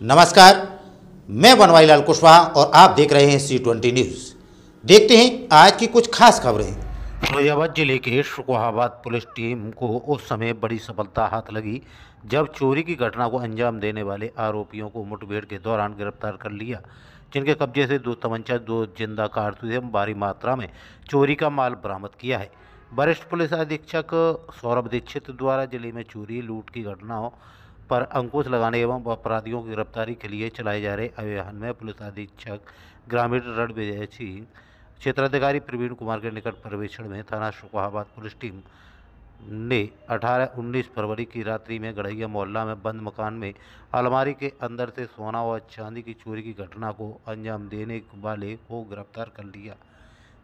नमस्कार मैं बनवाई लाल कुशवाहा और आप देख रहे हैं सी ट्वेंटी न्यूज़ देखते हैं आज की कुछ खास खबरें फिरोजाबाद जिले के शकोहाबाद पुलिस टीम को उस समय बड़ी सफलता हाथ लगी जब चोरी की घटना को अंजाम देने वाले आरोपियों को मुठभेड़ के दौरान गिरफ्तार कर लिया जिनके कब्जे से दो तमंचा दो जिंदा कारतूस एवं भारी मात्रा में चोरी का माल बरामद किया है वरिष्ठ पुलिस अधीक्षक सौरभ दीक्षित द्वारा जिले में चोरी लूट की घटनाओं पर अंकुश लगाने एवं अपराधियों की गिरफ्तारी के लिए चलाए जा रहे अभियान में पुलिस अधीक्षक ग्रामीण रणविजय सिंह क्षेत्राधिकारी प्रवीण कुमार के निकट प्रवेक्षण में थाना शुकाबाद पुलिस टीम ने 18-19 फरवरी की रात्रि में गढ़ैया मोहल्ला में बंद मकान में अलमारी के अंदर से सोना व चांदी की चोरी की घटना को अंजाम देने वाले को गिरफ्तार कर लिया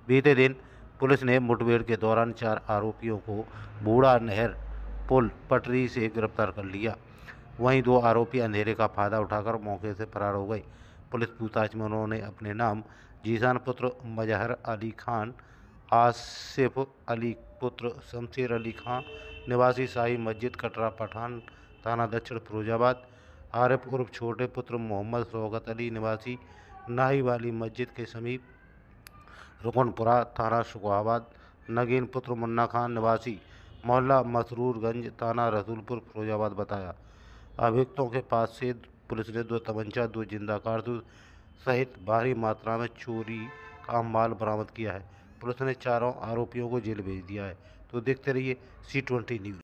बीते दिन पुलिस ने मुठभेड़ के दौरान चार आरोपियों को बूढ़ा नहर पुल पटरी से गिरफ्तार कर लिया वहीं दो आरोपी अंधेरे का फायदा उठाकर मौके से फरार हो गए पुलिस पूछताछ में उन्होंने अपने नाम जीसान पुत्र मजहर अली खान आसिफ अली पुत्र शमशेर अली खान निवासी शाही मस्जिद कटरा पठान थाना दक्षिण फिरोजाबाद आरिफ उर्फ छोटे पुत्र मोहम्मद सौगत अली निवासी नाही वाली मस्जिद के समीप रुकनपुरा थाना शुकाबाद नगीन पुत्र मुन्ना खान निवासी मोहल्ला मसरूरगंज थाना रसूलपुर फिरोजाबाद बताया अभियुक्तों के पास से पुलिस ने दो तमंचा दो जिंदा कारतूस सहित भारी मात्रा में चोरी का माल बरामद किया है पुलिस ने चारों आरोपियों को जेल भेज दिया है तो देखते रहिए सी ट्वेंटी न्यूज़